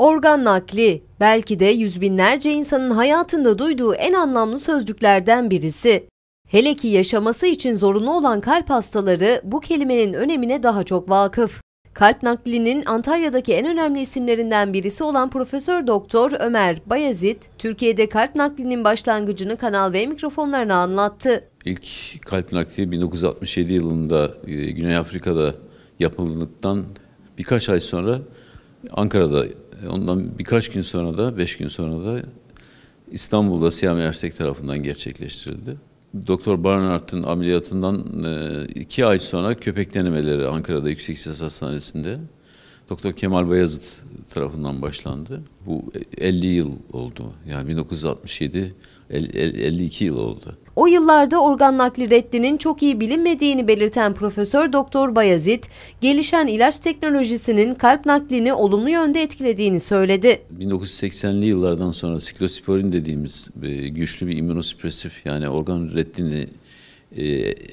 Organ nakli belki de yüz binlerce insanın hayatında duyduğu en anlamlı sözcüklerden birisi. Hele ki yaşaması için zorunlu olan kalp hastaları bu kelimenin önemine daha çok vakıf. Kalp naklinin Antalya'daki en önemli isimlerinden birisi olan Profesör Doktor Ömer Bayazit, Türkiye'de kalp naklinin başlangıcını Kanal ve mikrofonlarına anlattı. İlk kalp nakli 1967 yılında e, Güney Afrika'da yapıldıktan birkaç ay sonra Ankara'da e, ondan birkaç gün sonra da, beş gün sonra da İstanbul'da Siyah Ersek tarafından gerçekleştirildi. Doktor Barnard'ın ameliyatından e, iki ay sonra köpek denemeleri Ankara'da Yüksek Ses Hastanesi'nde Doktor Kemal Bayazıt tarafından başlandı. Bu 50 yıl oldu. Yani 1967 52 yıl oldu. O yıllarda organ nakli reddinin çok iyi bilinmediğini belirten Profesör Doktor Bayazit, gelişen ilaç teknolojisinin kalp naklini olumlu yönde etkilediğini söyledi. 1980'li yıllardan sonra siklosporin dediğimiz e, güçlü bir immunosupresif yani organ reddini e,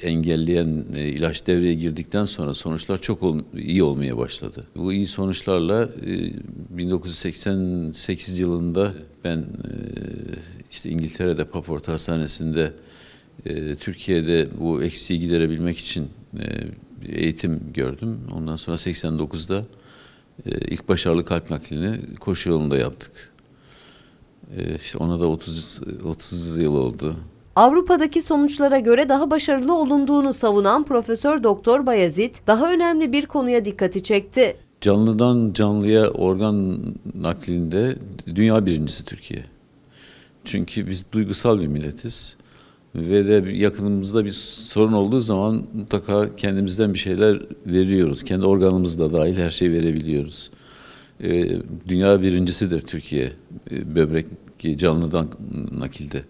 engelleyen e, ilaç devreye girdikten sonra sonuçlar çok ol, iyi olmaya başladı. Bu iyi sonuçlarla e, 1988 yılında ben e, işte İngiltere'de Paport Hastanesi'nde e, Türkiye'de bu eksiği giderebilmek için e, eğitim gördüm. Ondan sonra 89'da e, ilk başarılı kalp naklini koşu yolunda yaptık. E, işte ona da 30 30 yıl oldu. Avrupa'daki sonuçlara göre daha başarılı olunduğunu savunan Profesör Doktor Bayazit daha önemli bir konuya dikkati çekti. Canlıdan canlıya organ naklinde dünya birincisi Türkiye. Çünkü biz duygusal bir milletiz ve de yakınımızda bir sorun olduğu zaman mutlaka kendimizden bir şeyler veriyoruz. Kendi organımız da dahil her şeyi verebiliyoruz. E, dünya birincisidir Türkiye e, böbrek canlıdan nakilde.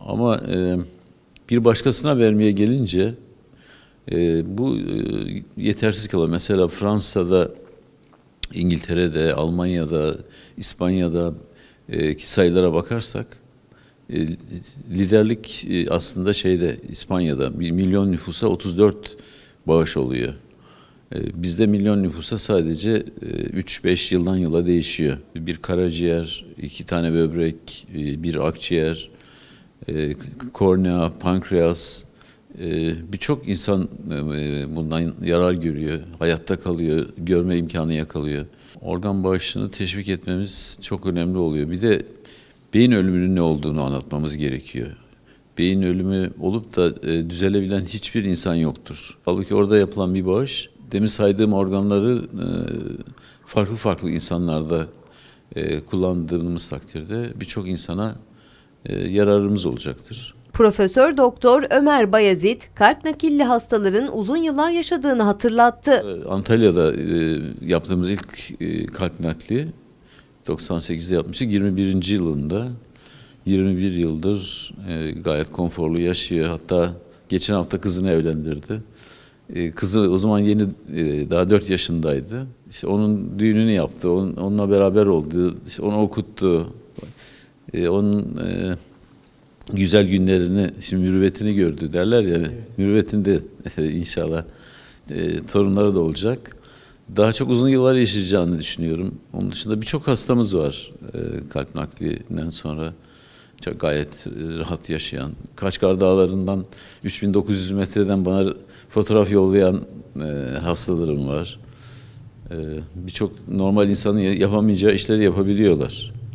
Ama e, bir başkasına vermeye gelince e, bu e, yetersiz kalıyor. Mesela Fransa'da, İngiltere'de, Almanya'da, İspanya'da e, ki sayılara bakarsak e, liderlik e, aslında şeyde İspanya'da bir milyon nüfusa 34 bağış oluyor. E, bizde milyon nüfusa sadece e, 3-5 yıldan yıla değişiyor. Bir karaciğer, iki tane böbrek, e, bir akciğer, e, kornea, pankreas, e, birçok insan e, e, bundan yarar görüyor, hayatta kalıyor, görme imkanı yakalıyor. Organ bağışını teşvik etmemiz çok önemli oluyor. Bir de beyin ölümünün ne olduğunu anlatmamız gerekiyor. Beyin ölümü olup da e, düzelebilen hiçbir insan yoktur. Halbuki orada yapılan bir bağış, demin saydığım organları e, farklı farklı insanlarda e, kullandığımız takdirde birçok insana e, yararımız olacaktır. Profesör Doktor Ömer Bayazit, kalp nakilli hastaların uzun yıllar yaşadığını hatırlattı. E, Antalya'da e, yaptığımız ilk kalp nakli 98'de yapmıştık. 21. yılında 21 yıldır gayet konforlu yaşıyor. Hatta geçen hafta kızını evlendirdi. Kızı o zaman yeni daha 4 yaşındaydı. İşte onun düğününü yaptı. Onunla beraber oldu. İşte onu okuttu e, onun e, güzel günlerini, şimdi mürüvvetini gördü derler ya, evet. mürüvvetinde e, inşallah e, torunları da olacak. Daha çok uzun yıllar yaşayacağını düşünüyorum. Onun dışında birçok hastamız var e, kalp naklinden sonra. Çok gayet e, rahat yaşayan. Kaçkar Dağları'ndan 3900 metreden bana fotoğraf yollayan e, hastalarım var. E, birçok normal insanın yapamayacağı işleri yapabiliyorlar.